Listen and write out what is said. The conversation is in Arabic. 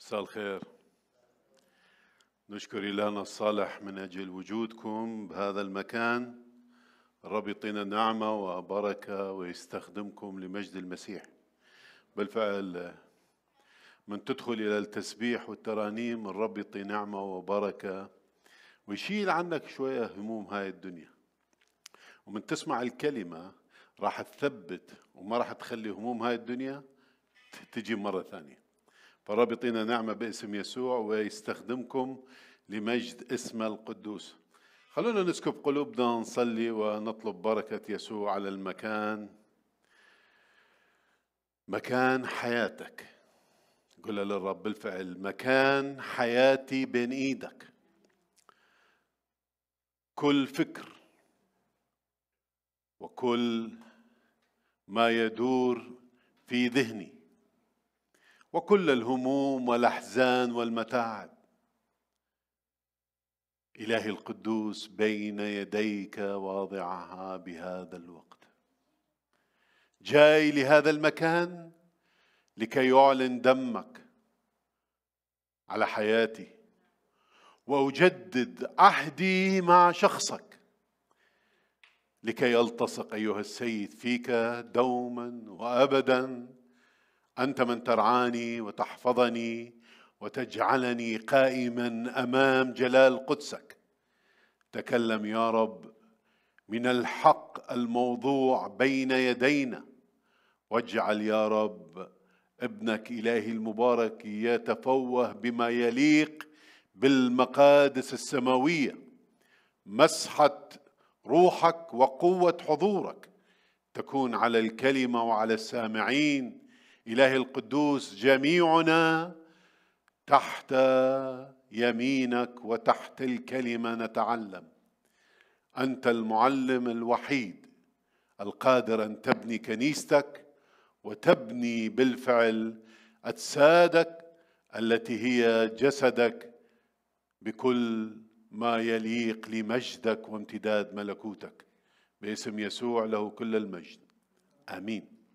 مساء الخير نشكر إلهنا الصالح من أجل وجودكم بهذا المكان الرب يعطينا نعمة وبركة ويستخدمكم لمجد المسيح بالفعل من تدخل إلى التسبيح والترانيم الرب يعطي نعمة وبركة ويشيل عنك شوية هموم هاي الدنيا ومن تسمع الكلمة راح تثبت وما راح تخلي هموم هاي الدنيا تجي مرة ثانية فرابطين نعمة باسم يسوع ويستخدمكم لمجد اسم القدوس خلونا نسكب قلوبنا نصلي ونطلب بركة يسوع على المكان مكان حياتك قل للرب بالفعل مكان حياتي بين ايدك كل فكر وكل ما يدور في ذهني وكل الهموم والاحزان والمتاعب الهي القدوس بين يديك واضعها بهذا الوقت جاي لهذا المكان لكي يعلن دمك على حياتي واجدد عهدي مع شخصك لكي التصق ايها السيد فيك دوما وابدا انت من ترعاني وتحفظني وتجعلني قائما امام جلال قدسك تكلم يا رب من الحق الموضوع بين يدينا واجعل يا رب ابنك الهي المبارك يتفوه بما يليق بالمقادس السماويه مسحه روحك وقوه حضورك تكون على الكلمه وعلى السامعين إلهي القدوس جميعنا تحت يمينك وتحت الكلمة نتعلم أنت المعلم الوحيد القادر أن تبني كنيستك وتبني بالفعل أجسادك التي هي جسدك بكل ما يليق لمجدك وامتداد ملكوتك باسم يسوع له كل المجد امين